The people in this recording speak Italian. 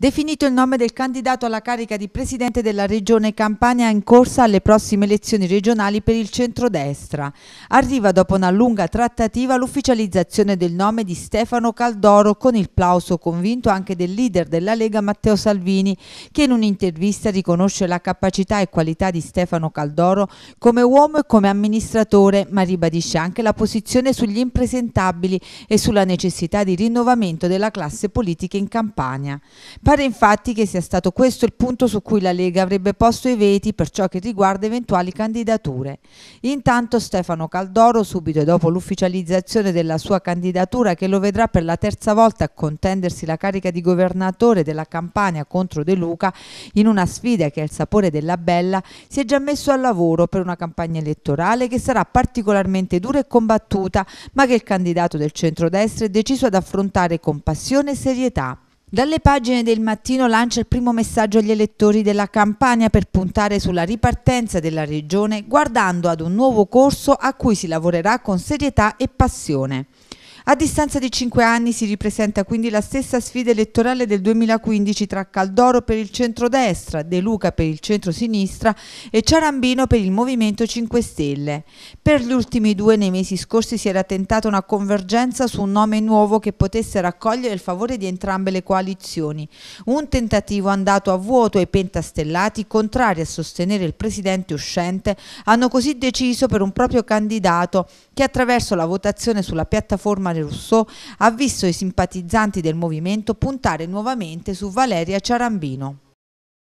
Definito il nome del candidato alla carica di presidente della regione Campania in corsa alle prossime elezioni regionali per il centrodestra. Arriva dopo una lunga trattativa l'ufficializzazione del nome di Stefano Caldoro con il plauso convinto anche del leader della Lega Matteo Salvini che in un'intervista riconosce la capacità e qualità di Stefano Caldoro come uomo e come amministratore ma ribadisce anche la posizione sugli impresentabili e sulla necessità di rinnovamento della classe politica in Campania. Pare infatti che sia stato questo il punto su cui la Lega avrebbe posto i veti per ciò che riguarda eventuali candidature. Intanto Stefano Caldoro, subito dopo l'ufficializzazione della sua candidatura che lo vedrà per la terza volta a contendersi la carica di governatore della campagna contro De Luca, in una sfida che ha il sapore della bella, si è già messo al lavoro per una campagna elettorale che sarà particolarmente dura e combattuta, ma che il candidato del centrodestra è deciso ad affrontare con passione e serietà. Dalle pagine del mattino lancia il primo messaggio agli elettori della campagna per puntare sulla ripartenza della regione guardando ad un nuovo corso a cui si lavorerà con serietà e passione. A distanza di cinque anni si ripresenta quindi la stessa sfida elettorale del 2015 tra Caldoro per il centrodestra, De Luca per il centrosinistra e Ciarambino per il Movimento 5 Stelle. Per gli ultimi due nei mesi scorsi si era tentata una convergenza su un nome nuovo che potesse raccogliere il favore di entrambe le coalizioni. Un tentativo andato a vuoto e pentastellati, contrari a sostenere il presidente uscente, hanno così deciso per un proprio candidato che attraverso la votazione sulla piattaforma Rosemary Rousseau ha visto i simpatizzanti del movimento puntare nuovamente su Valeria Ciarambino.